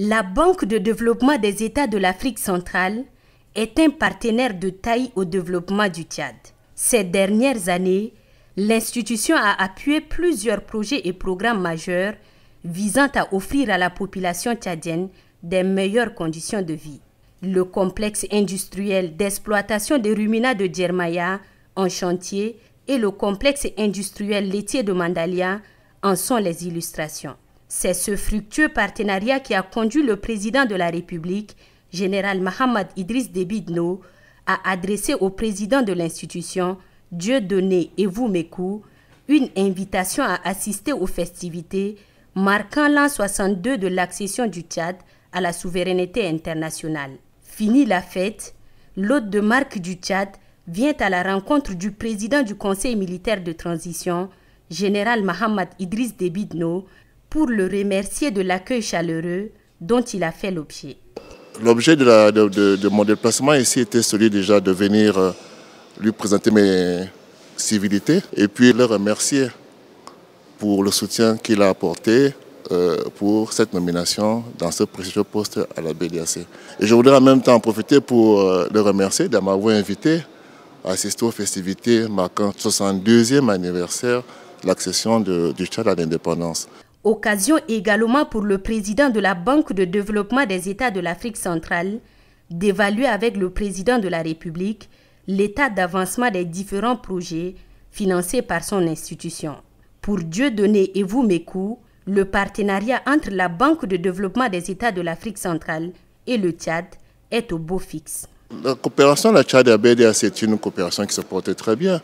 La Banque de développement des États de l'Afrique centrale est un partenaire de taille au développement du Tchad. Ces dernières années, l'institution a appuyé plusieurs projets et programmes majeurs visant à offrir à la population tchadienne des meilleures conditions de vie. Le complexe industriel d'exploitation des ruminats de Djermaya en chantier et le complexe industriel laitier de Mandalia en sont les illustrations. C'est ce fructueux partenariat qui a conduit le président de la République, général Mohamed Idriss Debidno, à adresser au président de l'institution, Dieu donné et vous Mekou, une invitation à assister aux festivités marquant l'an 62 de l'accession du Tchad à la souveraineté internationale. Fini la fête, l'hôte de marque du Tchad vient à la rencontre du président du Conseil militaire de transition, général Mohamed Idriss Debidno, pour le remercier de l'accueil chaleureux dont il a fait l'objet. L'objet de, mon déplacement ici était celui déjà de venir euh, lui présenter mes civilités et puis le remercier pour le soutien qu'il a apporté euh, pour cette nomination dans ce précieux poste à la BDAC. Et je voudrais en même temps profiter pour euh, le remercier de m'avoir invité à assister aux festivités marquant le 62e anniversaire de l'accession du Tchad à l'indépendance. Occasion également pour le président de la Banque de développement des États de l'Afrique centrale d'évaluer avec le président de la République l'état d'avancement des différents projets financés par son institution. Pour Dieu donner et vous mes coups, le partenariat entre la Banque de développement des États de l'Afrique centrale et le Tchad est au beau fixe. La coopération de la Tchad et la BDA, c'est une coopération qui se porte très bien.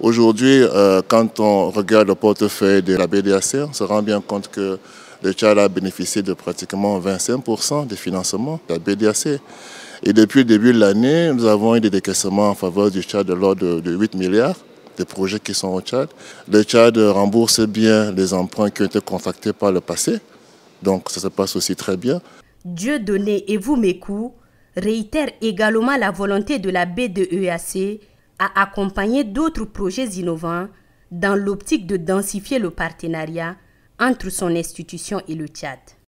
Aujourd'hui, euh, quand on regarde le portefeuille de la BDAC, on se rend bien compte que le Tchad a bénéficié de pratiquement 25% des financements de la BDAC. Et depuis le début de l'année, nous avons eu des décaissements en faveur du Tchad de l'ordre de 8 milliards des projets qui sont au Tchad. Le Tchad rembourse bien les emprunts qui ont été contractés par le passé. Donc ça se passe aussi très bien. Dieu donné et vous mes coups réitère également la volonté de la BDEAC a accompagner d'autres projets innovants dans l'optique de densifier le partenariat entre son institution et le Tchad.